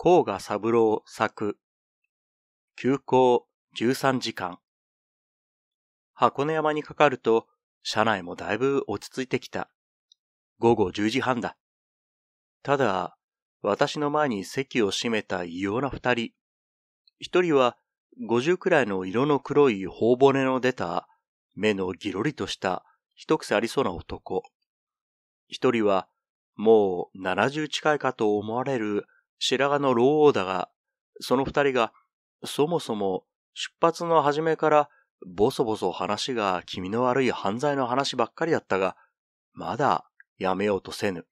甲賀三郎作。休校13時間。箱根山にかかると、車内もだいぶ落ち着いてきた。午後10時半だ。ただ、私の前に席を占めた異様な二人。一人は、50くらいの色の黒い頬骨の出た、目のギロリとした一癖ありそうな男。一人は、もう70近いかと思われる白髪の老王だが、その二人が、そもそも出発の初めからぼそぼそ話が気味の悪い犯罪の話ばっかりだったが、まだやめようとせぬ。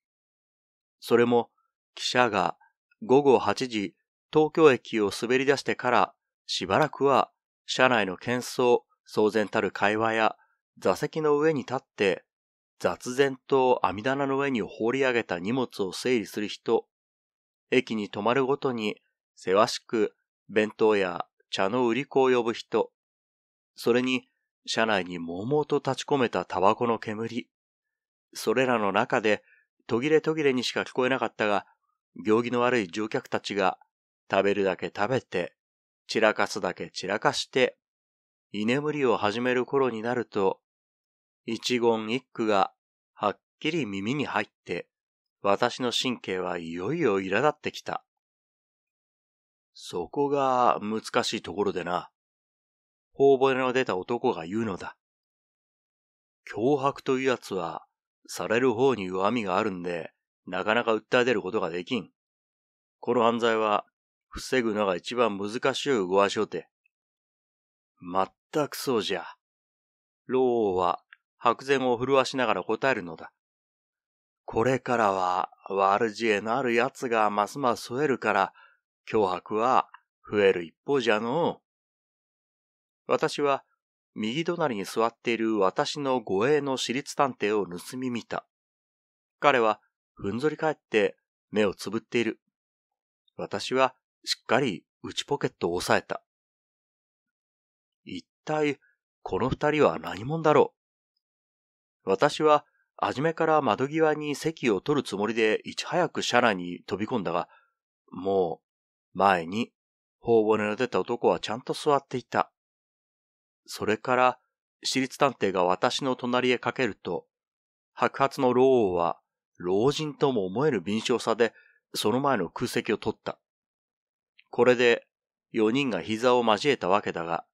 それも、記者が午後8時、東京駅を滑り出してから、しばらくは、車内の喧騒、騒然たる会話や、座席の上に立って、雑然と網棚の上に放り上げた荷物を整理する人、駅に泊まるごとに、せわしく弁当や茶の売り子を呼ぶ人、それに、車内にもうもうと立ち込めたタバコの煙、それらの中で、途切れ途切れにしか聞こえなかったが、行儀の悪い乗客たちが、食べるだけ食べて、散らかすだけ散らかして、居眠りを始める頃になると、一言一句がはっきり耳に入って、私の神経はいよいよ苛立ってきた。そこが難しいところでな。頬骨の出た男が言うのだ。脅迫というやつは、される方に弱みがあるんで、なかなか訴え出ることができん。この犯罪は、防ぐのが一番難しい動わしょうて。まったくそうじゃ。老王は、白禅を震わしながら答えるのだ。これからは悪知恵のある奴がますます増えるから、脅迫は増える一方じゃのう。私は右隣に座っている私の護衛の私立探偵を盗み見た。彼はふんぞり返って目をつぶっている。私はしっかり内ポケットを押さえた。一体この二人は何者だろう私ははじめから窓際に席を取るつもりでいち早く車内に飛び込んだが、もう、前に、頬骨の出た男はちゃんと座っていた。それから、私立探偵が私の隣へかけると、白髪の老王は、老人とも思える敏捷さで、その前の空席を取った。これで、四人が膝を交えたわけだが、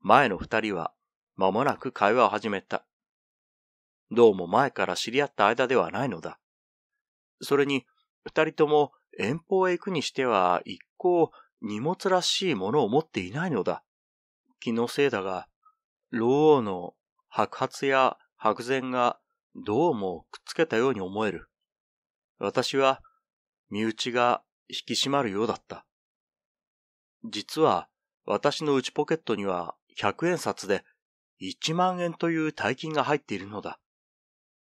前の二人は、間もなく会話を始めた。どうも前から知り合った間ではないのだ。それに、二人とも遠方へ行くにしては一向荷物らしいものを持っていないのだ。気のせいだが、老王の白髪や白禅がどうもくっつけたように思える。私は身内が引き締まるようだった。実は私の内ポケットには百円札で一万円という大金が入っているのだ。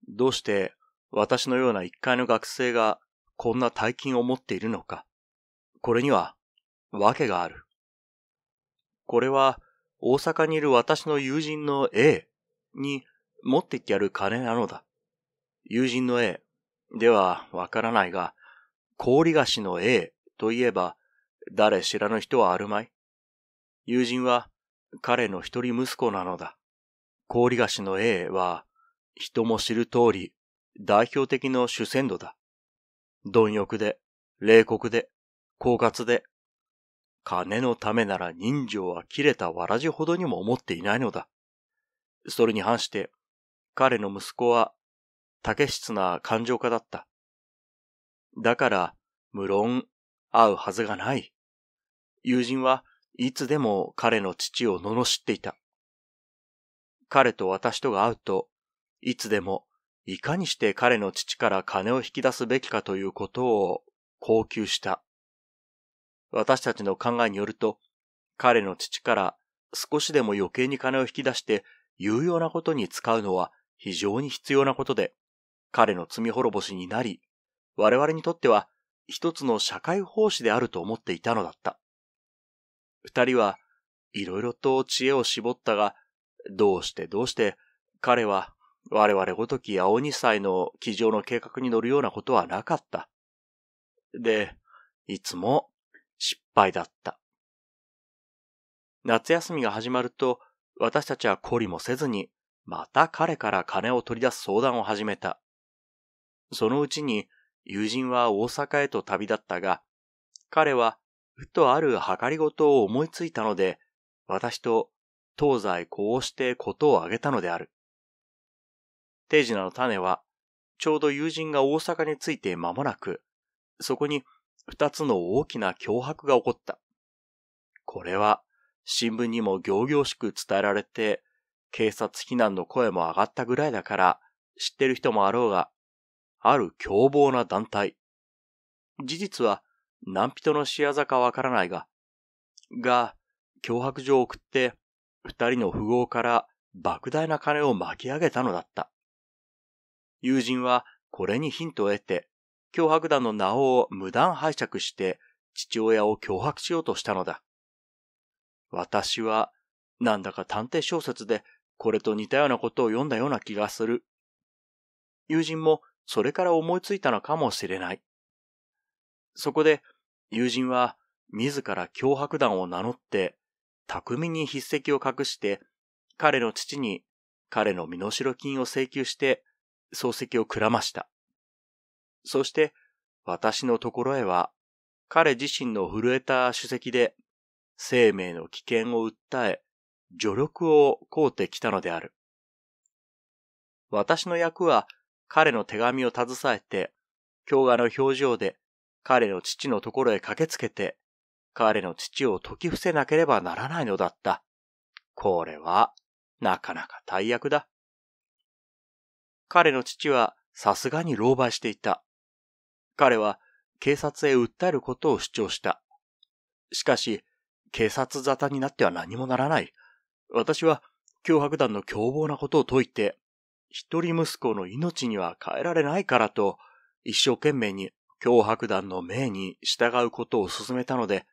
どうして私のような一階の学生がこんな大金を持っているのか。これには訳がある。これは大阪にいる私の友人の A に持って行ってやる金なのだ。友人の A ではわからないが、氷菓子の A といえば誰知らぬ人はあるまい。友人は彼の一人息子なのだ。氷菓子の A は人も知る通り、代表的の主戦度だ。貪欲で、冷酷で、狡猾で、金のためなら人情は切れたわらじほどにも思っていないのだ。それに反して、彼の息子は、竹質な感情家だった。だから、無論、会うはずがない。友人はいつでも彼の父を罵っていた。彼と私とが会うと、いつでも、いかにして彼の父から金を引き出すべきかということを高級した。私たちの考えによると、彼の父から少しでも余計に金を引き出して有用なことに使うのは非常に必要なことで、彼の罪滅ぼしになり、我々にとっては一つの社会奉仕であると思っていたのだった。二人はいろいろと知恵を絞ったが、どうしてどうして彼は我々ごとき青二歳の机上の計画に乗るようなことはなかった。で、いつも失敗だった。夏休みが始まると、私たちは懲りもせずに、また彼から金を取り出す相談を始めた。そのうちに、友人は大阪へと旅立ったが、彼は、ふとある計りごとを思いついたので、私と東西こうしてことを挙げたのである。テージナの種は、ちょうど友人が大阪に着いて間もなく、そこに二つの大きな脅迫が起こった。これは、新聞にも行々しく伝えられて、警察避難の声も上がったぐらいだから、知ってる人もあろうが、ある凶暴な団体。事実は、何人の仕業かわからないが、が、脅迫状を送って、二人の富豪から莫大な金を巻き上げたのだった。友人はこれにヒントを得て、脅迫団の名を無断拝借して父親を脅迫しようとしたのだ。私はなんだか探偵小説でこれと似たようなことを読んだような気がする。友人もそれから思いついたのかもしれない。そこで友人は自ら脅迫団を名乗って巧みに筆跡を隠して彼の父に彼の身代金を請求して漱石をくらました。そして、私のところへは、彼自身の震えた主席で、生命の危険を訴え、助力を請うてきたのである。私の役は、彼の手紙を携えて、京画の表情で、彼の父のところへ駆けつけて、彼の父を解き伏せなければならないのだった。これは、なかなか大役だ。彼の父はさすがに狼狽していた。彼は警察へ訴えることを主張した。しかし、警察沙汰になっては何もならない。私は脅迫団の凶暴なことを解いて、一人息子の命には変えられないからと、一生懸命に脅迫団の命に従うことを勧めたので、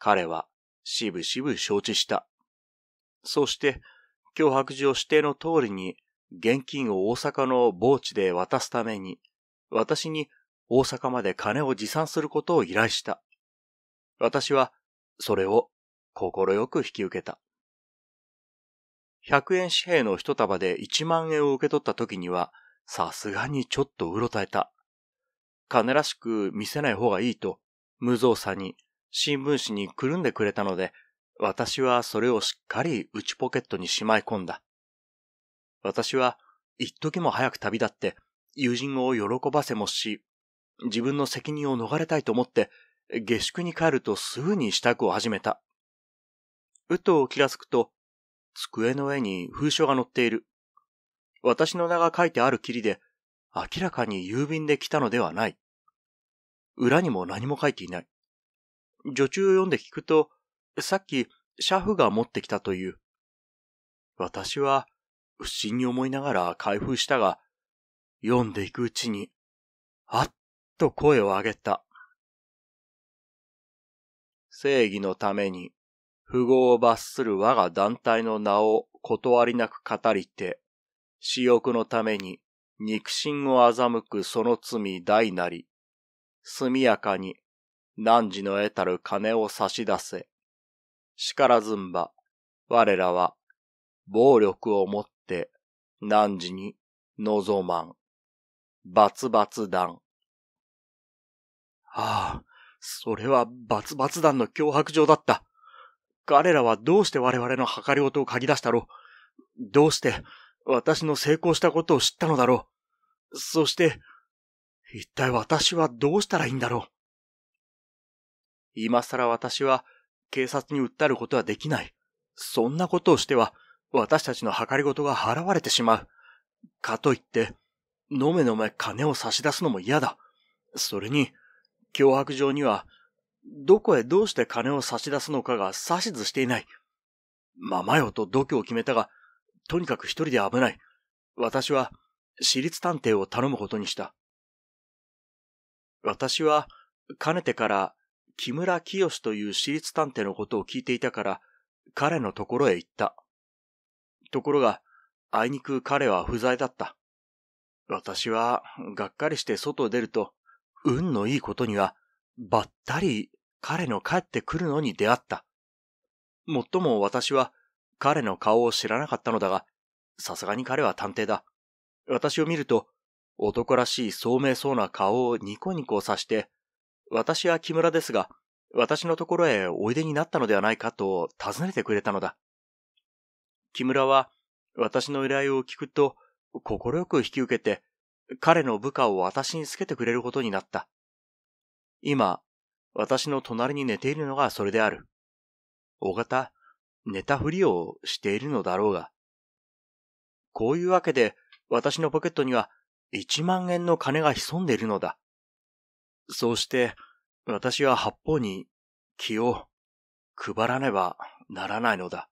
彼はしぶしぶ承知した。そして、脅迫状指定の通りに現金を大阪の傍地で渡すために、私に大阪まで金を持参することを依頼した。私は、それを、心よく引き受けた。百円紙幣の一束で一万円を受け取った時には、さすがにちょっとうろたえた。金らしく見せない方がいいと、無造作に新聞紙にくるんでくれたので、私はそれをしっかり内ポケットにしまい込んだ。私は一時も早く旅立って友人を喜ばせもし、自分の責任を逃れたいと思って下宿に帰るとすぐに支度を始めた。うとをきらつくと、机の上に封書が載っている。私の名が書いてあるきりで、明らかに郵便で来たのではない。裏にも何も書いていない。女中を読んで聞くと、さっき、シャフが持ってきたという。私は、不審に思いながら開封したが、読んでいくうちに、あっと声を上げた。正義のために、富豪を罰する我が団体の名を断りなく語りて、私欲のために肉親を欺くその罪大なり、速やかに汝の得たる金を差し出せ。しからずんば、我らは暴力をもっって何時に望まん。バツバツ団。ああ、それはバツバツ団の脅迫状だった。彼らはどうして我々の計り音を嗅ぎ出したろう。どうして私の成功したことを知ったのだろう。そして、一体私はどうしたらいいんだろう。今更私は警察に訴えることはできない。そんなことをしては私たちの計り事が払われてしまう。かといって、のめのめ金を差し出すのも嫌だ。それに、脅迫状には、どこへどうして金を差し出すのかが指図していない。ままよと度胸を決めたが、とにかく一人で危ない。私は、私立探偵を頼むことにした。私は、かねてから、木村清という私立探偵のことを聞いていたから、彼のところへ行った。ところが、あいにく彼は不在だった。私は、がっかりして外を出ると、運のいいことには、ばったり彼の帰ってくるのに出会った。もっとも私は、彼の顔を知らなかったのだが、さすがに彼は探偵だ。私を見ると、男らしい聡明そうな顔をニコニコさして、私は木村ですが、私のところへおいでになったのではないかと尋ねてくれたのだ。木村は私の依頼を聞くと心よく引き受けて彼の部下を私につけてくれることになった。今、私の隣に寝ているのがそれである。大方、寝たふりをしているのだろうが。こういうわけで、私のポケットには一万円の金が潜んでいるのだ。そうして、私は八方に気を配らねばならないのだ。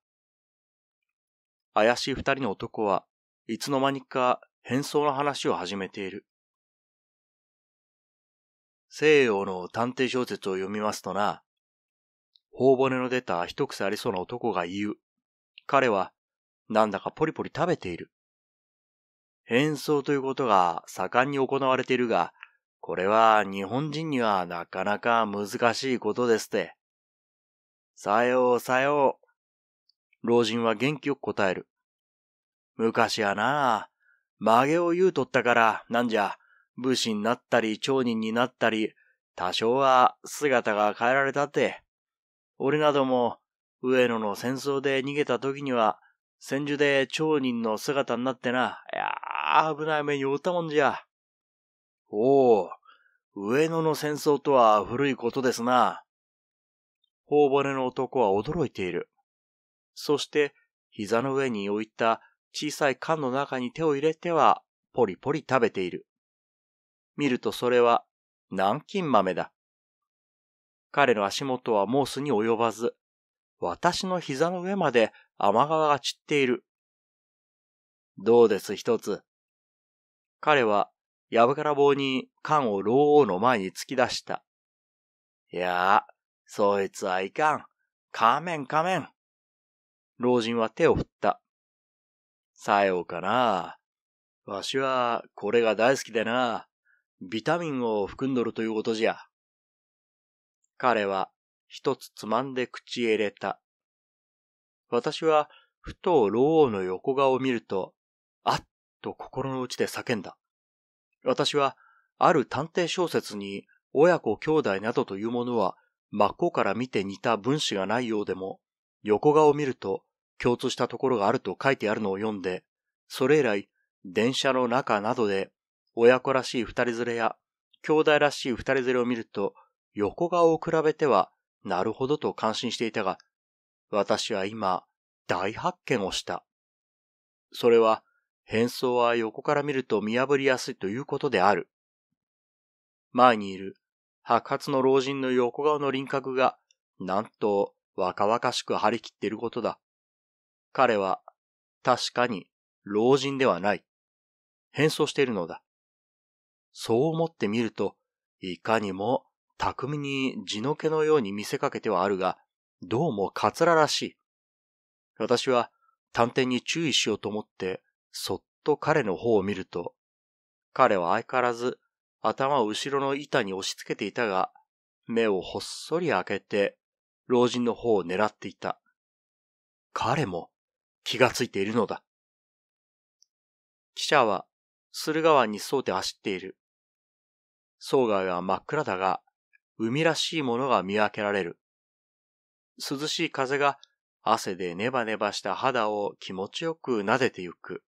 怪しい二人の男はいつの間にか変装の話を始めている。西洋の探偵小説を読みますとな、頬骨の出た一癖ありそうな男が言う。彼はなんだかポリポリ食べている。変装ということが盛んに行われているが、これは日本人にはなかなか難しいことですって。さようさよう。老人は元気よく答える。昔はなあ、曲げを言うとったから、なんじゃ、武士になったり、町人になったり、多少は姿が変えられたって。俺なども、上野の戦争で逃げた時には、戦術で町人の姿になってな、いやあ、危ない目に遭ったもんじゃ。おお、上野の戦争とは古いことですな。頬骨の男は驚いている。そして膝の上に置いた小さい缶の中に手を入れてはポリポリ食べている。見るとそれは南京豆だ。彼の足元はモースに及ばず、私の膝の上まで雨川が散っている。どうです一つ。彼は、やぶから棒に缶を老王の前に突き出した。いやあ、そいつはいかん。仮面仮面。老人は手を振った。さようかな。わしは、これが大好きでな。ビタミンを含んどるということじゃ。彼は、一つつまんで口へ入れた。私は、ふと老王の横顔を見ると、あっと心の内で叫んだ。私は、ある探偵小説に、親子兄弟などというものは、真っ向から見て似た分子がないようでも、横顔を見ると、共通したところがあると書いてあるのを読んで、それ以来、電車の中などで、親子らしい二人連れや、兄弟らしい二人連れを見ると、横顔を比べては、なるほどと感心していたが、私は今、大発見をした。それは、変装は横から見ると見破りやすいということである。前にいる白髪の老人の横顔の輪郭が、なんと若々しく張り切っていることだ。彼は確かに老人ではない。変装しているのだ。そう思ってみると、いかにも巧みに地の毛のように見せかけてはあるが、どうもカツラらしい。私は探偵に注意しようと思って、そっと彼の方を見ると、彼は相変わらず頭を後ろの板に押し付けていたが、目をほっそり開けて、老人の方を狙っていた。彼も、気がついているのだ。記者は駿河湾に沿って走っている。総外は真っ暗だが、海らしいものが見分けられる。涼しい風が汗でネバネバした肌を気持ちよく撫でてゆく。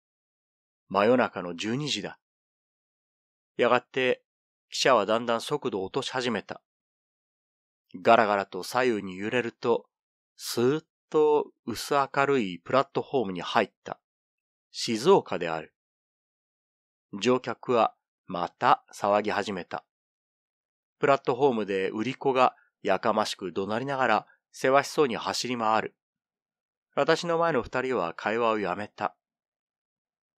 真夜中の十二時だ。やがて、汽車はだんだん速度を落とし始めた。ガラガラと左右に揺れると、スーッと薄明るいプラットホームに入った。静岡である。乗客はまた騒ぎ始めた。プラットホームで売り子がやかましく怒鳴りながら、せわしそうに走り回る。私の前の二人は会話をやめた。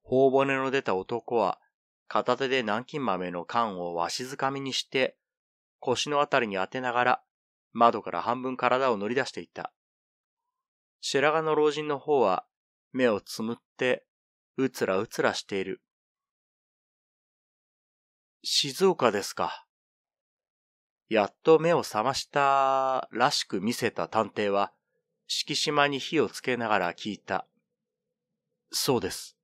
頬骨の出た男は、片手で南京豆の缶をわしづかみにして、腰のあたりに当てながら、窓から半分体を乗り出していた。白髪の老人の方は目をつむってうつらうつらしている。静岡ですか。やっと目を覚ましたらしく見せた探偵は、敷島に火をつけながら聞いた。そうです。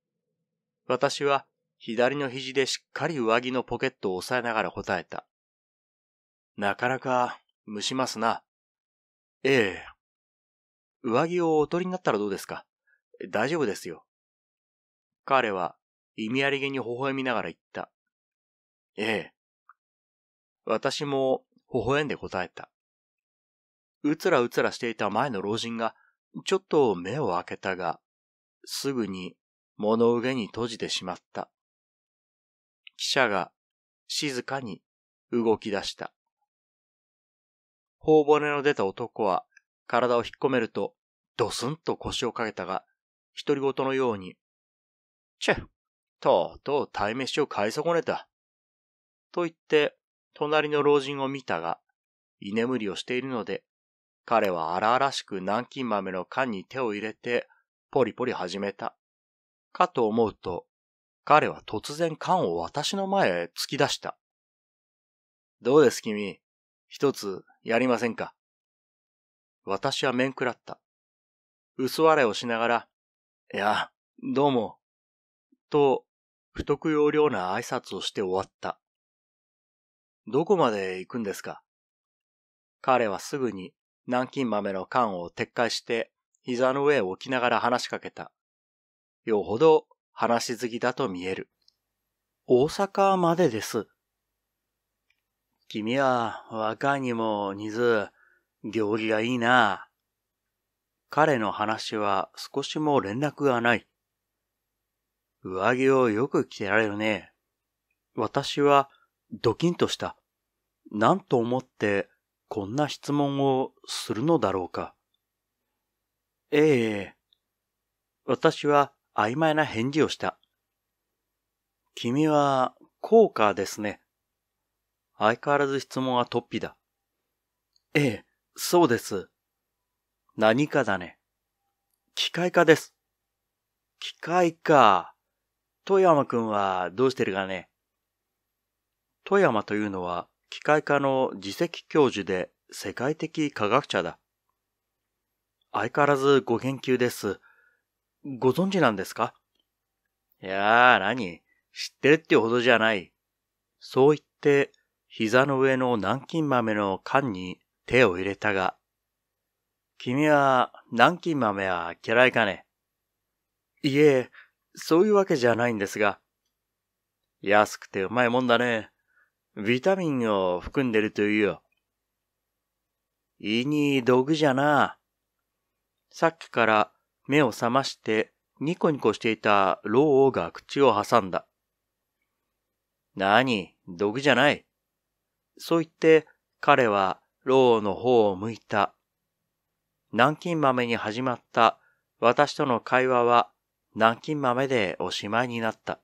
私は左の肘でしっかり上着のポケットを押さえながら答えた。なかなか蒸しますな。ええ、上着をお取りになったらどうですか大丈夫ですよ。彼は意味ありげに微笑みながら言った。ええ。私も微笑んで答えた。うつらうつらしていた前の老人がちょっと目を開けたが、すぐに物憂げに閉じてしまった。記者が静かに動き出した。頬骨の出た男は体を引っ込めるとドスンと腰をかけたが、独り言のように、チェとうとう鯛飯を買い損ねた。と言って、隣の老人を見たが、居眠りをしているので、彼は荒々しく南京豆の缶に手を入れて、ポリポリ始めた。かと思うと、彼は突然缶を私の前へ突き出した。どうです君、一つやりませんか私は面食らった。薄笑いをしながら、いや、どうも、と、不得要領な挨拶をして終わった。どこまで行くんですか彼はすぐに南京豆の缶を撤回して膝の上を置きながら話しかけた。よほど話好きだと見える。大阪までです。君は若いにも似ず、料理がいいな。彼の話は少しも連絡がない。上着をよく着てられるね。私はドキンとした。なんと思ってこんな質問をするのだろうか。ええ。私は曖昧な返事をした。君は高価ですね。相変わらず質問は突飛だ。ええ、そうです。何かだね。機械化です。機械か。富山くんはどうしてるかね。富山というのは機械科の自責教授で世界的科学者だ。相変わらずご研究です。ご存知なんですかいやー、何知ってるってほどじゃない。そう言って、膝の上の南京豆の缶に手を入れたが、君は南京豆は嫌いかねいえ、そういうわけじゃないんですが。安くてうまいもんだね。ビタミンを含んでるというよ。胃に毒じゃな。さっきから目を覚ましてニコニコしていた老王が口を挟んだ。なに、毒じゃない。そう言って彼は老王の方を向いた。南京豆に始まった私との会話は南京豆でおしまいになった。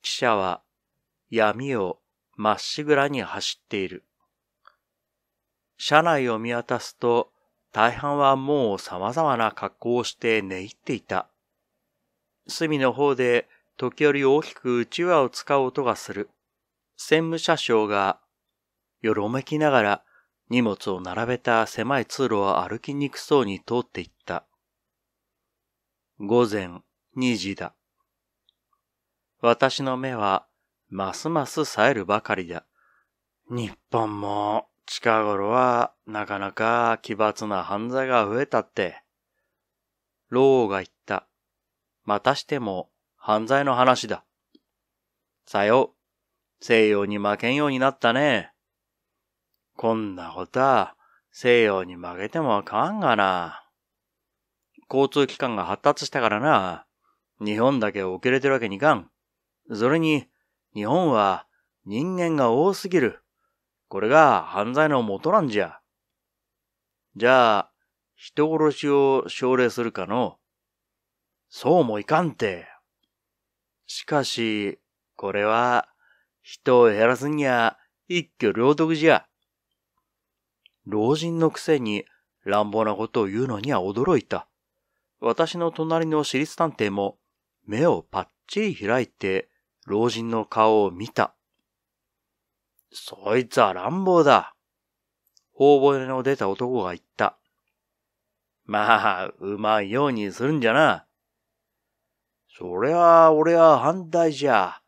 記者は闇をまっしぐらに走っている。車内を見渡すと大半はもう様々な格好をして寝入っていた。隅の方で時折大きくうちわを使う音がする。専務車掌がよろめきながら荷物を並べた狭い通路は歩きにくそうに通っていった。午前2時だ。私の目はますます冴えるばかりだ。日本も近頃はなかなか奇抜な犯罪が増えたって。老王が言った。またしても犯罪の話だ。さよ、西洋に負けんようになったね。こんなことは西洋に負けてもあかんがな。交通機関が発達したからな。日本だけ遅れてるわけにいかん。それに、日本は人間が多すぎる。これが犯罪の元なんじゃ。じゃあ、人殺しを奨励するかの。そうもいかんて。しかし、これは、人を減らすには一挙両得じゃ。老人のくせに乱暴なことを言うのには驚いた。私の隣の私立探偵も目をパッチリ開いて老人の顔を見た。そいつは乱暴だ。頬骨の出た男が言った。まあ、うまいようにするんじゃな。そりゃ俺は反対じゃ。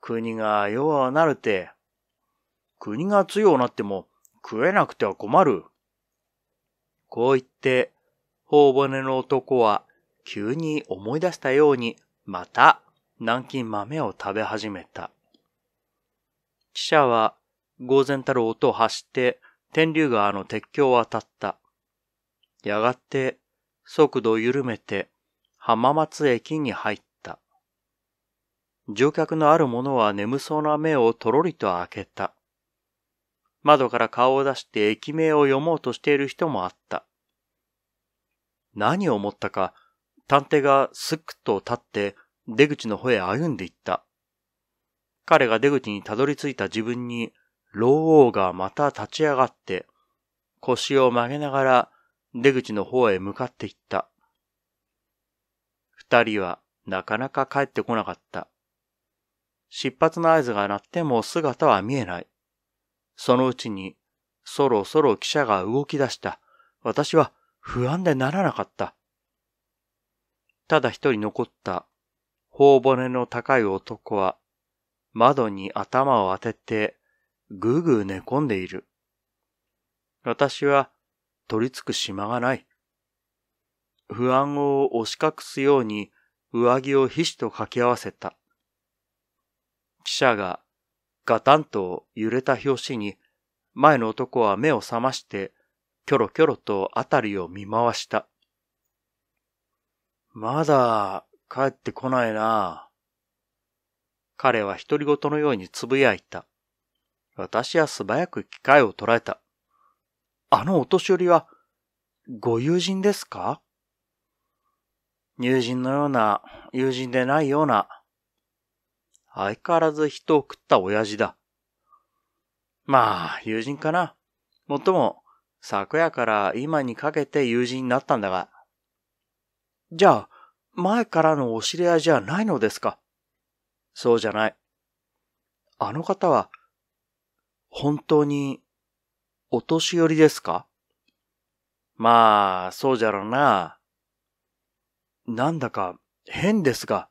国が弱なるて。国が強なっても、食えなくては困る。こう言って、頬骨の男は急に思い出したように、また南京豆を食べ始めた。記者は、偶然たる音を発して、天竜川の鉄橋を渡った。やがて、速度を緩めて、浜松駅に入った。乗客のある者は眠そうな目をとろりと開けた。窓から顔を出して駅名を読もうとしている人もあった。何を思ったか、探偵がすっと立って出口の方へ歩んでいった。彼が出口にたどり着いた自分に、老王がまた立ち上がって、腰を曲げながら出口の方へ向かっていった。二人はなかなか帰ってこなかった。出発の合図が鳴っても姿は見えない。そのうちに、そろそろ汽車が動き出した。私は不安でならなかった。ただ一人残った、頬骨の高い男は、窓に頭を当てて、ぐうぐう寝込んでいる。私は取り付く島がない。不安を押し隠すように上着を皮脂と掛け合わせた。記者がガタンと揺れた拍子に、前の男は目を覚まして、キョロキョロとあたりを見回した。まだ帰ってこないな。彼は独り言のようにつぶやいた。私は素早く機会を捉えた。あのお年寄りは、ご友人ですか友人のような、友人でないような、相変わらず人を食った親父だ。まあ、友人かな。もっとも、昨夜から今にかけて友人になったんだが。じゃあ、前からのお知り合いじゃないのですかそうじゃない。あの方は、本当に、お年寄りですかまあ、そうじゃろうな。なんだか、変ですが、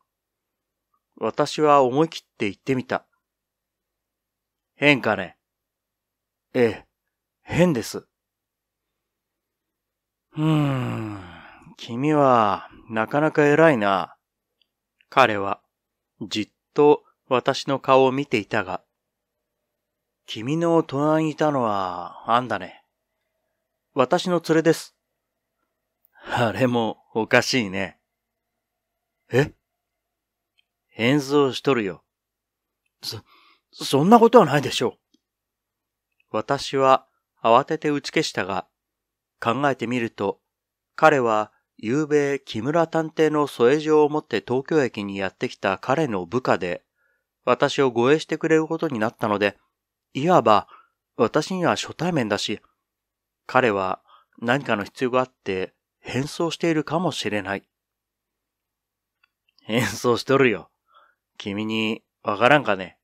私は思い切って言ってみた。変かね。ええ、変です。うーん、君はなかなか偉いな。彼はじっと私の顔を見ていたが、君の隣にいたのはあんだね。私の連れです。あれもおかしいね。え変装しとるよ。そ、そんなことはないでしょう。私は慌てて打ち消したが、考えてみると、彼は夕べ木村探偵の添え状を持って東京駅にやってきた彼の部下で、私を護衛してくれることになったので、いわば私には初対面だし、彼は何かの必要があって変装しているかもしれない。変装しとるよ。君にわからんかね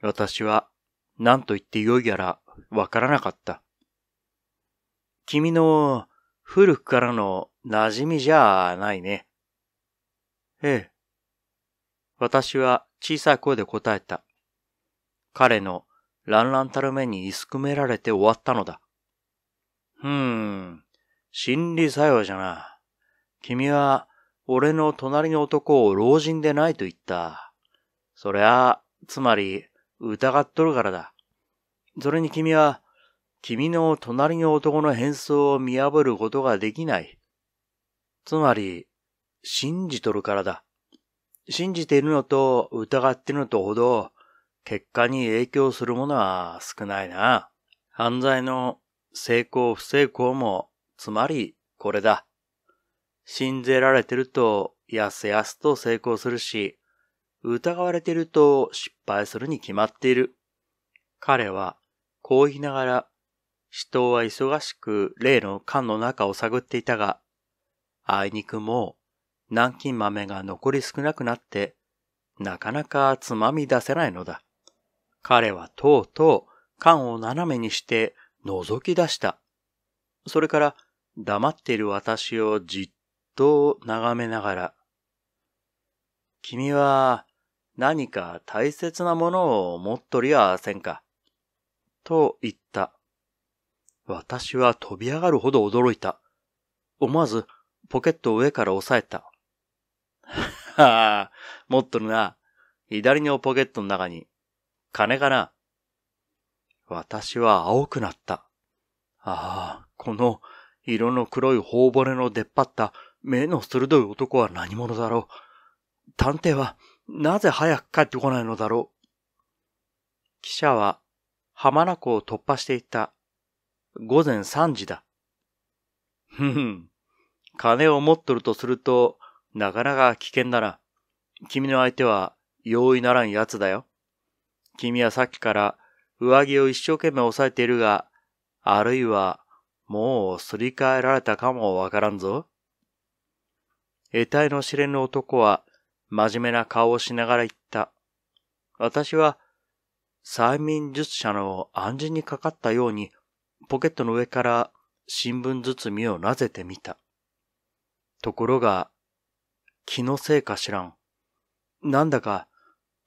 私は何と言ってよいやらわからなかった。君の古くからの馴染みじゃないね。ええ。私は小さい声で答えた。彼の乱乱たる目にいすくめられて終わったのだ。ふーん、心理作用じゃな。君は俺の隣の男を老人でないと言った。そりゃつまり、疑っとるからだ。それに君は、君の隣の男の変装を見破ることができない。つまり、信じとるからだ。信じているのと疑っているのとほど、結果に影響するものは少ないな。犯罪の成功不成功も、つまりこれだ。信じられてると、やすやすと成功するし、疑われてると失敗するに決まっている。彼は、こう言いながら、人は忙しく例の缶の中を探っていたが、あいにくもう、南京豆が残り少なくなって、なかなかつまみ出せないのだ。彼はとうとう缶を斜めにして覗き出した。それから黙っている私をじっと眺めながら、君は何か大切なものを持っとりゃあせんか、と言った。私は飛び上がるほど驚いた。思わずポケットを上から押さえた。はあ、持っとるな。左のポケットの中に、金かな。私は青くなった。ああ、この色の黒い頬骨の出っ張った目の鋭い男は何者だろう。探偵はなぜ早く帰ってこないのだろう。記者は浜名湖を突破していった。午前3時だ。ふん。金を持っとるとすると、なかなか危険だな。君の相手は容易ならん奴だよ。君はさっきから上着を一生懸命押さえているが、あるいはもうすり替えられたかもわからんぞ。得体の知れぬ男は真面目な顔をしながら言った。私は催眠術者の暗示にかかったようにポケットの上から新聞包みをなぜてみた。ところが、気のせいか知らん。なんだか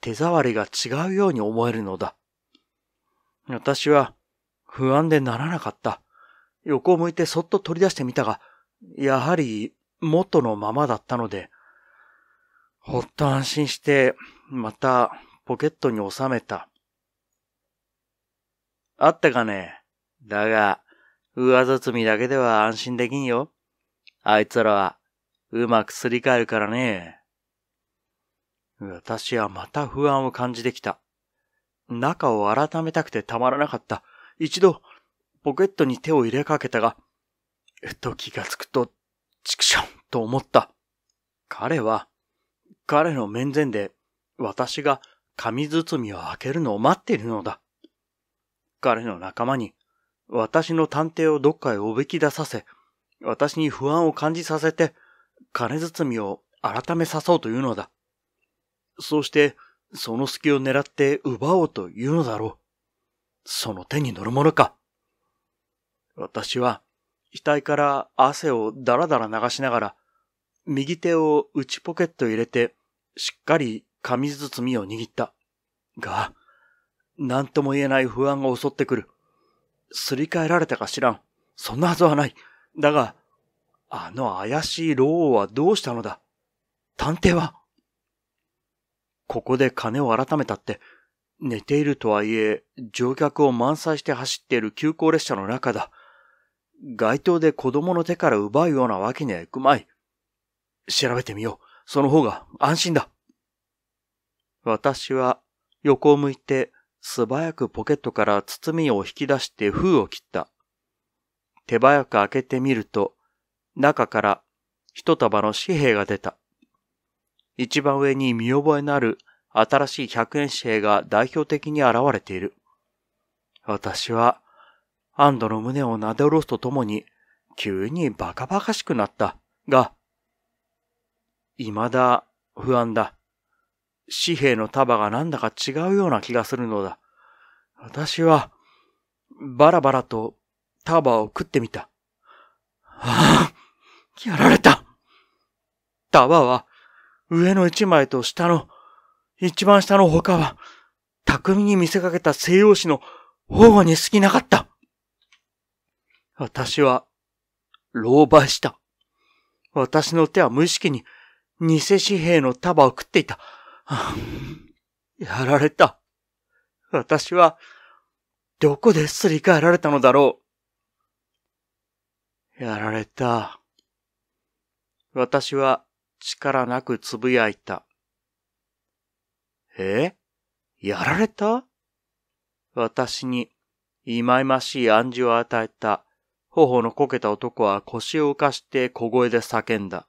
手触りが違うように思えるのだ。私は不安でならなかった。横を向いてそっと取り出してみたが、やはり元のままだったので、ほっと安心して、またポケットに収めた。あったかねだが、上包みだけでは安心できんよ。あいつらは、うまくすり替えるからね。私はまた不安を感じてきた。中を改めたくてたまらなかった。一度、ポケットに手を入れかけたが、ふと気がつくとチクシンと思った。彼は、彼の面前で私が紙包みを開けるのを待っているのだ。彼の仲間に私の探偵をどっかへおびき出させ、私に不安を感じさせて、金包みを改めさそうというのだ。そうして、その隙を狙って奪おうというのだろう。その手に乗るものか。私は、額から汗をだらだら流しながら、右手を内ポケット入れて、しっかり紙包みを握った。が、何とも言えない不安が襲ってくる。すり替えられたか知らん。そんなはずはない。だが、あの怪しい老王はどうしたのだ探偵はここで金を改めたって、寝ているとはいえ、乗客を満載して走っている急行列車の中だ。街頭で子供の手から奪うようなわけにはいくまい。調べてみよう。その方が安心だ。私は横を向いて素早くポケットから包みを引き出して封を切った。手早く開けてみると、中から一束の紙幣が出た。一番上に見覚えのある新しい百円紙幣が代表的に現れている。私はアンドの胸をなで下ろすとともに、急にバカバカしくなった。が、未だ不安だ。紙幣の束がなんだか違うような気がするのだ。私は、バラバラと束を食ってみた。はあ、やられた。束は、上の一枚と下の、一番下の他は、巧みに見せかけた西洋史の保護に過ぎなかった。私は、狼狽した。私の手は無意識に、偽紙幣の束を食っていた。やられた。私は、どこですり替えられたのだろう。やられた。私は力なく呟いた。えやられた私に忌々しい暗示を与えた頬のこけた男は腰を浮かして小声で叫んだ。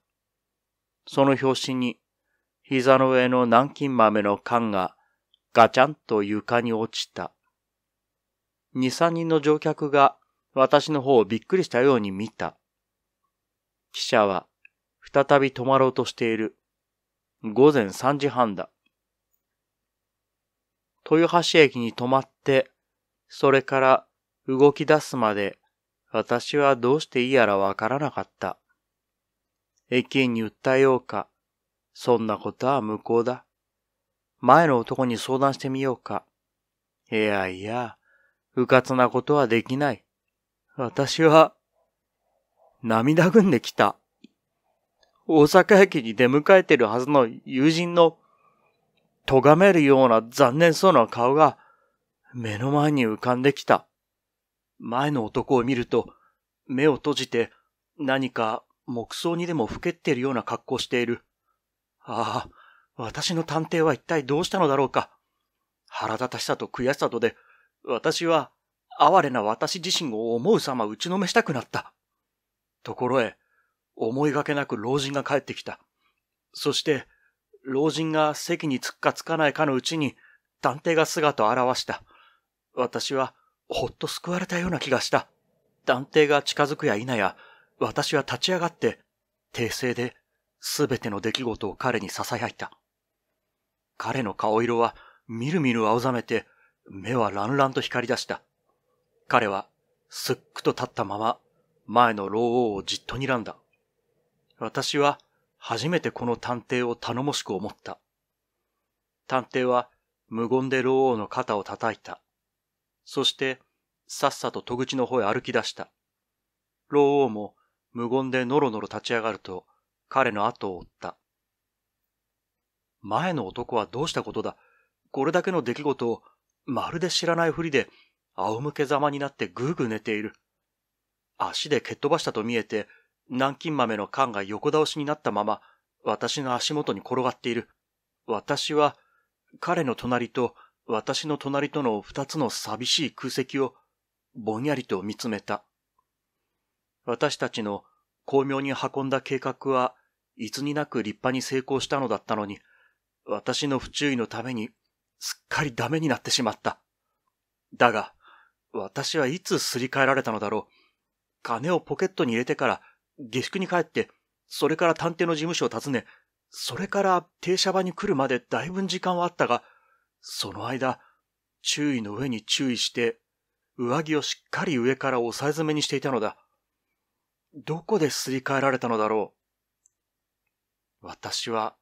その拍子に、膝の上の南京豆の缶がガチャンと床に落ちた。二三人の乗客が私の方をびっくりしたように見た。記者は再び止まろうとしている。午前三時半だ。豊橋駅に止まって、それから動き出すまで私はどうしていいやらわからなかった。駅員に訴えようか。そんなことは無効だ。前の男に相談してみようか。いやいや、うかつなことはできない。私は、涙ぐんできた。大阪駅に出迎えてるはずの友人の、咎めるような残念そうな顔が、目の前に浮かんできた。前の男を見ると、目を閉じて何か木葬にでもふけっているような格好している。ああ、私の探偵は一体どうしたのだろうか。腹立たしさと悔しさとで、私は哀れな私自身を思うさま打ちのめしたくなった。ところへ、思いがけなく老人が帰ってきた。そして、老人が席につっかつかないかのうちに、探偵が姿を現した。私は、ほっと救われたような気がした。探偵が近づくや否や、私は立ち上がって、訂正で、すべての出来事を彼に囁いた。彼の顔色は、みるみる青ざめて、目はらんらんと光り出した。彼は、すっくと立ったまま、前の老王をじっと睨んだ。私は、初めてこの探偵を頼もしく思った。探偵は、無言で老王の肩を叩いた。そして、さっさと戸口の方へ歩き出した。老王も無言でのろのろ立ち上がると、彼の後を追った。前の男はどうしたことだこれだけの出来事を、まるで知らないふりで、仰向けざまになってぐーぐー寝ている。足で蹴っ飛ばしたと見えて、南京豆の缶が横倒しになったまま、私の足元に転がっている。私は、彼の隣と私の隣との二つの寂しい空席をぼんやりと見つめた。私たちの巧妙に運んだ計画はいつになく立派に成功したのだったのに、私の不注意のためにすっかりダメになってしまった。だが、私はいつすり替えられたのだろう。金をポケットに入れてから下宿に帰って、それから探偵の事務所を訪ね、それから停車場に来るまでだいぶ時間はあったが、その間、注意の上に注意して、上着をしっかり上から押さえ詰めにしていたのだ。どこですり替えられたのだろう。私は、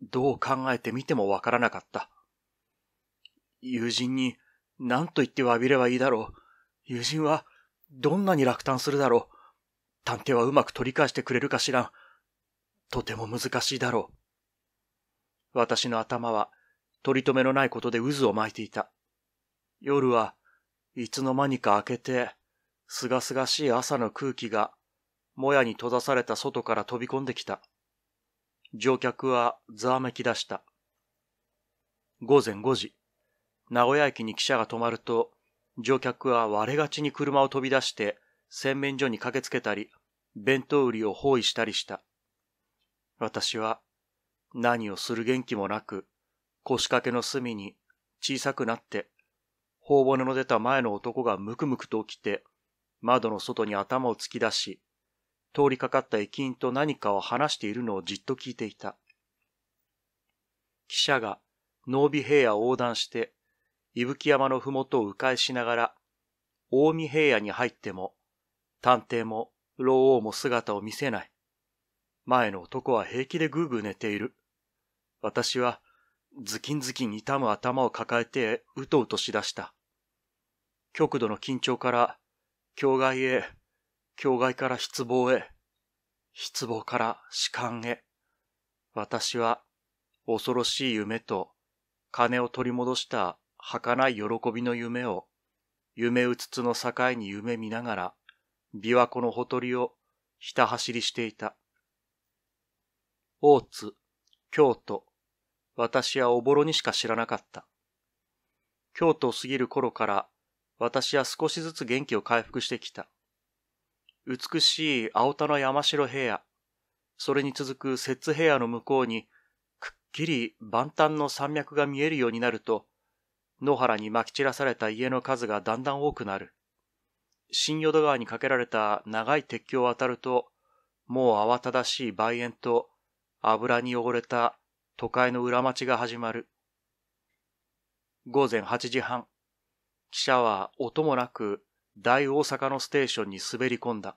どう考えてみてもわからなかった。友人に、何と言って詫びればいいだろう。友人は、どんなに落胆するだろう。探偵はうまく取り返してくれるかしらん。とても難しいだろう。私の頭は取り留めのないことで渦を巻いていた。夜はいつの間にか明けて、すがすがしい朝の空気が、もやに閉ざされた外から飛び込んできた。乗客はざわめき出した。午前5時、名古屋駅に汽車が止まると、乗客は割れがちに車を飛び出して、洗面所に駆けつけたり、弁当売りを包囲したりした。私は、何をする元気もなく、腰掛けの隅に小さくなって、頬骨の出た前の男がムクムクと起きて、窓の外に頭を突き出し、通りかかった駅員と何かを話しているのをじっと聞いていた。汽車が濃尾平野を横断して、伊吹山のふもとを迂回しながら、近江平野に入っても、探偵も老王も姿を見せない。前の男は平気でぐうぐう寝ている。私はズキンズキン痛む頭を抱えて、うとうとしだした。極度の緊張から、境外へ、境外から失望へ、失望から痴漢へ、私は恐ろしい夢と金を取り戻した儚い喜びの夢を、夢うつつの境に夢見ながら、琵琶湖のほとりをひた走りしていた。大津、京都、私はおぼろにしか知らなかった。京都を過ぎる頃から私は少しずつ元気を回復してきた。美しい青田の山城部屋、それに続く摂津部屋の向こうにくっきり万端の山脈が見えるようになると、野原に撒き散らされた家の数がだんだん多くなる。新淀川に架けられた長い鉄橋を渡ると、もう慌ただしい梅園と油に汚れた都会の裏町が始まる。午前8時半、汽車は音もなく大大阪のステーションに滑り込んだ。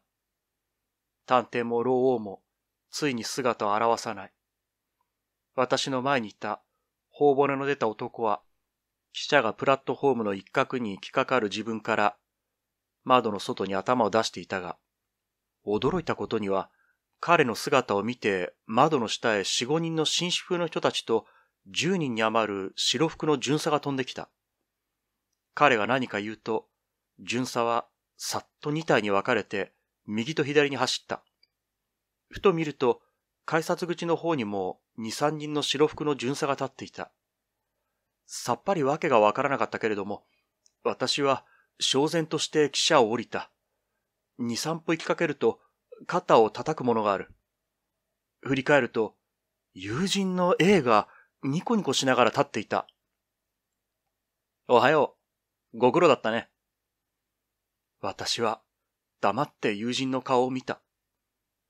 探偵も老王もついに姿を現さない。私の前にいた頬骨の出た男は、汽車がプラットホームの一角に引っかかる自分から窓の外に頭を出していたが、驚いたことには彼の姿を見て、窓の下へ四五人の紳士風の人たちと、十人に余る白服の巡査が飛んできた。彼が何か言うと、巡査はさっと二体に分かれて、右と左に走った。ふと見ると、改札口の方にも二三人の白服の巡査が立っていた。さっぱり訳が分からなかったけれども、私は、焦然として汽車を降りた。二三歩行きかけると、肩を叩くものがある。振り返ると、友人の A がニコニコしながら立っていた。おはよう。ご苦労だったね。私は黙って友人の顔を見た。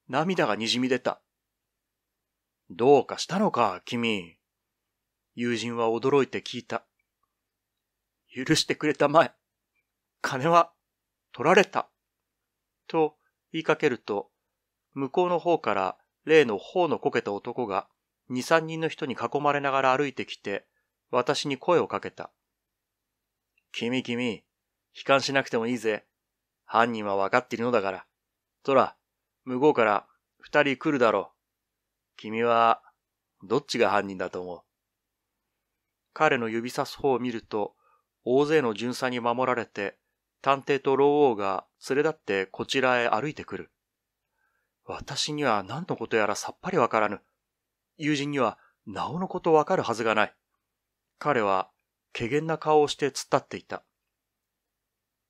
涙が滲み出た。どうかしたのか、君。友人は驚いて聞いた。許してくれたまえ。金は取られた。と、言いかけると、向こうの方から例の頬のこけた男が二三人の人に囲まれながら歩いてきて、私に声をかけた。君君、悲観しなくてもいいぜ。犯人はわかっているのだから。そら、向こうから二人来るだろう。君は、どっちが犯人だと思う彼の指さす方を見ると、大勢の巡査に守られて、探偵と老王が連れ立ってこちらへ歩いてくる。私には何のことやらさっぱりわからぬ。友人にはなおのことわかるはずがない。彼は、怪げな顔をして突っ立っていた。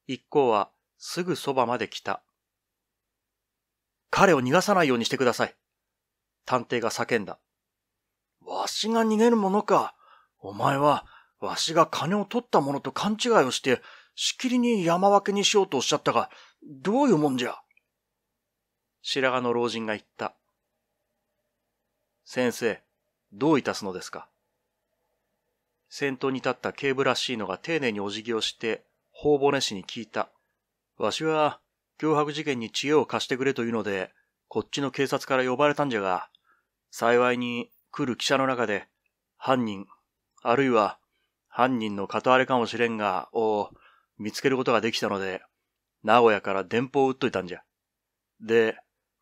一行は、すぐそばまで来た。彼を逃がさないようにしてください。探偵が叫んだ。わしが逃げるものか。お前は、わしが金を取ったものと勘違いをして、しきりに山分けにしようとおっしゃったが、どういうもんじゃ白髪の老人が言った。先生、どういたすのですか先頭に立ったケーブしいのが丁寧にお辞儀をして、頬骨氏に聞いた。わしは、脅迫事件に知恵を貸してくれというので、こっちの警察から呼ばれたんじゃが、幸いに来る記者の中で、犯人、あるいは犯人の片割れかもしれんが、を見つけることができたので、名古屋から電報を打っといたんじゃ。で、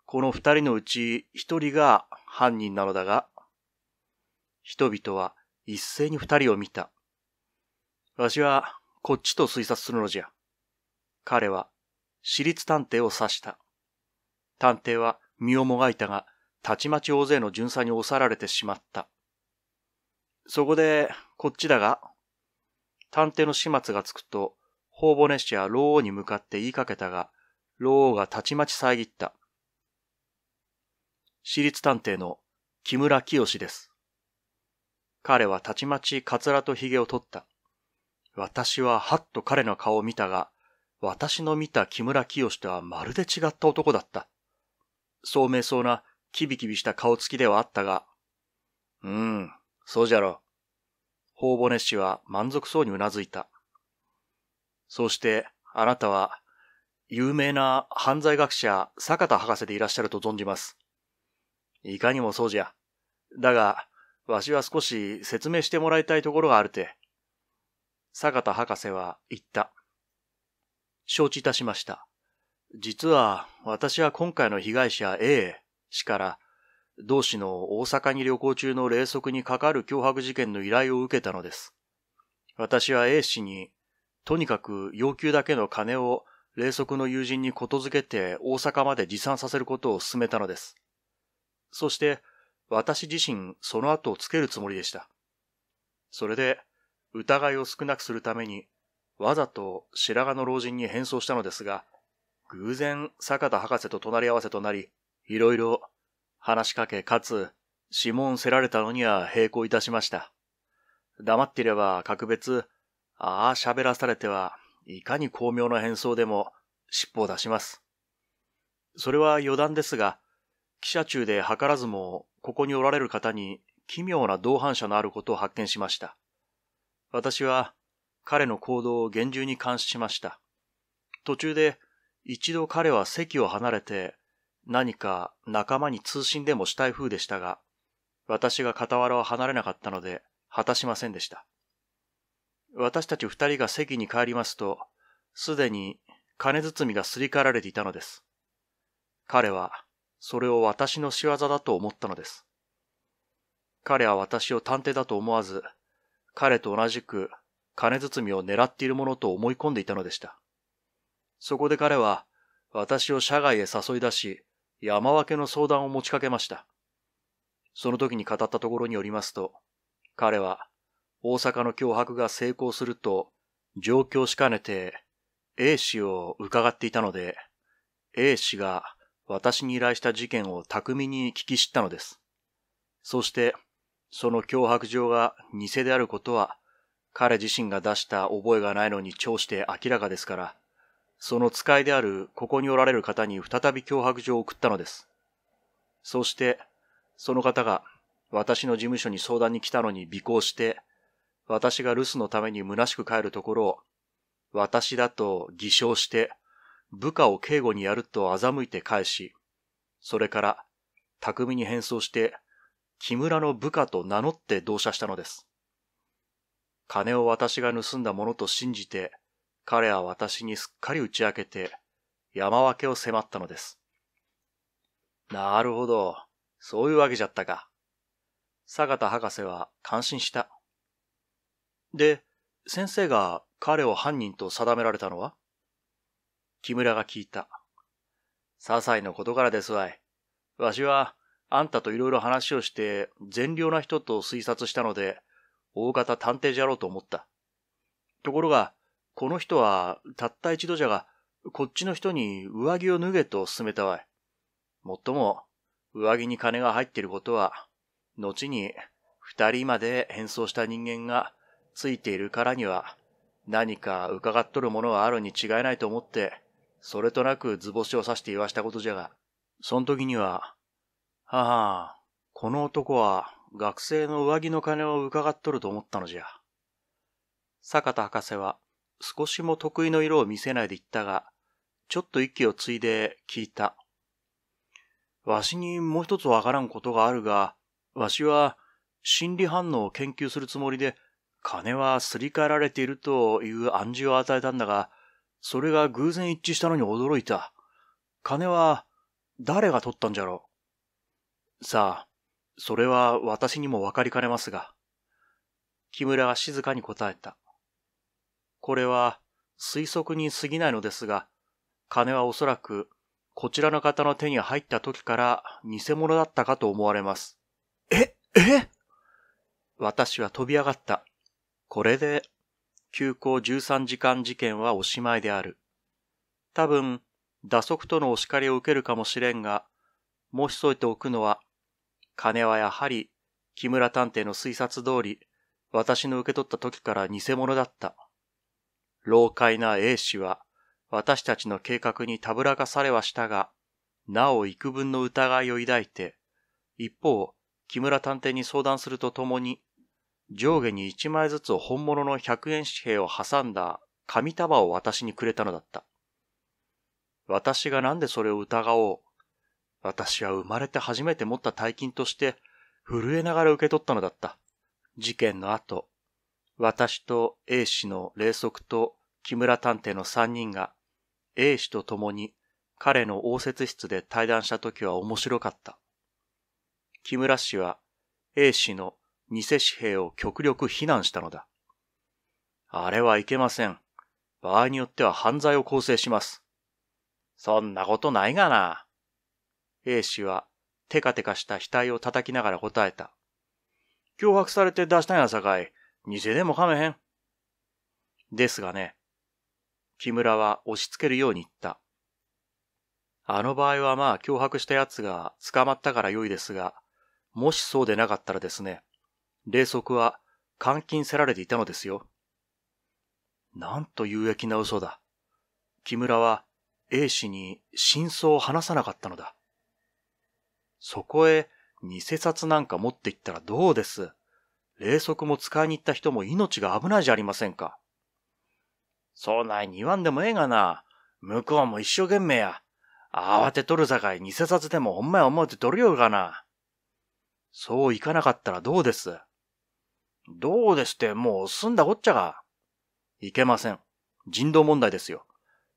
この二人のうち一人が犯人なのだが、人々は一斉に二人を見た。わしはこっちと推察するのじゃ。彼は私立探偵を刺した。探偵は身をもがいたが、たちまち大勢の巡査に押さられてしまった。そこで、こっちだが、探偵の始末がつくと、ホーボネ氏は老王に向かって言いかけたが、老王がたちまち遮った。私立探偵の木村清です。彼はたちまちカツラと髭を取った。私ははっと彼の顔を見たが、私の見た木村清とはまるで違った男だった。聡明そうなキビキビした顔つきではあったが、うん、そうじゃろう。頬骨氏は満足そうにうなずいた。そうしてあなたは有名な犯罪学者坂田博士でいらっしゃると存じます。いかにもそうじゃ。だが、わしは少し説明してもらいたいところがあるて。坂田博士は言った。承知いたしました。実は私は今回の被害者 A 氏から同氏の大阪に旅行中の霊則にかかる脅迫事件の依頼を受けたのです。私は A 氏にとにかく要求だけの金を霊則の友人にことづけて大阪まで持参させることを勧めたのです。そして、私自身その後をつけるつもりでした。それで、疑いを少なくするために、わざと白髪の老人に変装したのですが、偶然坂田博士と隣り合わせとなり、いろいろ話しかけかつ指紋せられたのには並行いたしました。黙っていれば格別ああ喋らされては、いかに巧妙な変装でも尻尾を出します。それは余談ですが、記者中で図らずもここにおられる方に奇妙な同伴者のあることを発見しました。私は彼の行動を厳重に監視しました。途中で一度彼は席を離れて何か仲間に通信でもしたい風でしたが、私が傍らを離れなかったので果たしませんでした。私たち二人が席に帰りますと、すでに金包みがすり替えられていたのです。彼は、それを私の仕業だと思ったのです。彼は私を探偵だと思わず、彼と同じく金包みを狙っているものと思い込んでいたのでした。そこで彼は、私を社外へ誘い出し、山分けの相談を持ちかけました。その時に語ったところによりますと、彼は大阪の脅迫が成功すると、状況しかねて A 氏を伺っていたので、A 氏が私に依頼した事件を巧みに聞き知ったのです。そして、その脅迫状が偽であることは、彼自身が出した覚えがないのに調して明らかですから、その使いであるここにおられる方に再び脅迫状を送ったのです。そして、その方が私の事務所に相談に来たのに尾行して、私が留守のために虚しく帰るところを、私だと偽証して、部下を警護にやると欺いて返し、それから、巧みに変装して、木村の部下と名乗って同社したのです。金を私が盗んだものと信じて、彼は私にすっかり打ち明けて、山分けを迫ったのです。なるほど、そういうわけじゃったか。坂田博士は感心した。で、先生が彼を犯人と定められたのは木村が聞いた。些細なことからですわい。わしは、あんたといろいろ話をして、善良な人と推察したので、大型探偵じゃろうと思った。ところが、この人は、たった一度じゃが、こっちの人に上着を脱げと勧めたわい。もっとも、上着に金が入っていることは、後に、二人まで変装した人間が、ついているからには、何か伺っとるものはあるに違いないと思って、それとなく図星を指して言わしたことじゃが、その時には、はあ、この男は学生の上着の金を伺っとると思ったのじゃ。坂田博士は少しも得意の色を見せないで言ったが、ちょっと息をついで聞いた。わしにもう一つわからんことがあるが、わしは心理反応を研究するつもりで金はすり替えられているという暗示を与えたんだが、それが偶然一致したのに驚いた。金は誰が取ったんじゃろう。さあ、それは私にもわかりかねますが。木村は静かに答えた。これは推測に過ぎないのですが、金はおそらくこちらの方の手に入った時から偽物だったかと思われます。ええ私は飛び上がった。これで、休校13時間事件はおしまいである。多分、打足とのお叱りを受けるかもしれんが、申し添えておくのは、金はやはり、木村探偵の推察通り、私の受け取った時から偽物だった。老快な A 氏は、私たちの計画にたぶらかされはしたが、なお幾分の疑いを抱いて、一方、木村探偵に相談するとともに、上下に一枚ずつ本物の百円紙幣を挟んだ紙束を私にくれたのだった。私がなんでそれを疑おう。私は生まれて初めて持った大金として震えながら受け取ったのだった。事件の後、私と A 氏の霊則と木村探偵の三人が A 氏と共に彼の応接室で対談した時は面白かった。木村氏は A 氏の偽紙幣を極力非難したのだ。あれはいけません。場合によっては犯罪を構成します。そんなことないがな。A 氏はテカテカした額を叩きながら答えた。脅迫されて出したんやさかい、偽でもかめへん。ですがね、木村は押し付けるように言った。あの場合はまあ脅迫した奴が捕まったから良いですが、もしそうでなかったらですね、霊足は監禁せられていたのですよ。なんと有益な嘘だ。木村は A 氏に真相を話さなかったのだ。そこへ偽札なんか持っていったらどうです霊足も使いに行った人も命が危ないじゃありませんか。そうないに言わんでもええがな。向こうも一生懸命や。慌てとるさかい偽札でもほんまや思うてとるようがな。そういかなかったらどうですどうですって、もう済んだこっちゃが。いけません。人道問題ですよ。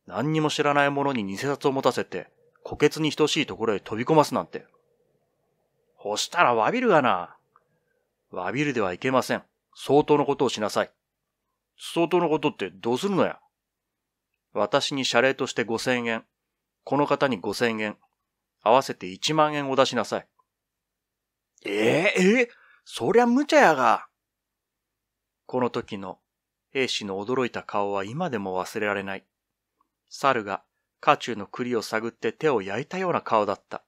何にも知らない者に偽札を持たせて、虎欠に等しいところへ飛び込ますなんて。ほしたらわびるがな。わびるではいけません。相当のことをしなさい。相当のことってどうするのや私に謝礼として五千円。この方に五千円。合わせて一万円を出しなさい。ええええそりゃ無茶やが。この時の兵士の驚いた顔は今でも忘れられない。猿が家中の栗を探って手を焼いたような顔だった。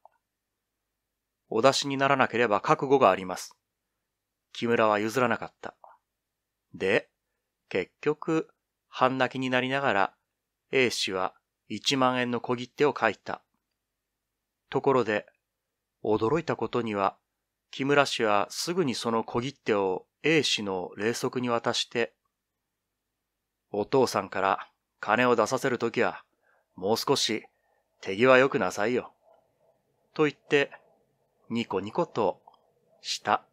お出しにならなければ覚悟があります。木村は譲らなかった。で、結局、半泣きになりながら、A 氏は一万円の小切手を書いた。ところで、驚いたことには、木村氏はすぐにその小切手を A 氏の霊側に渡して、お父さんから金を出させるときは、もう少し手際よくなさいよ。と言って、ニコニコとした。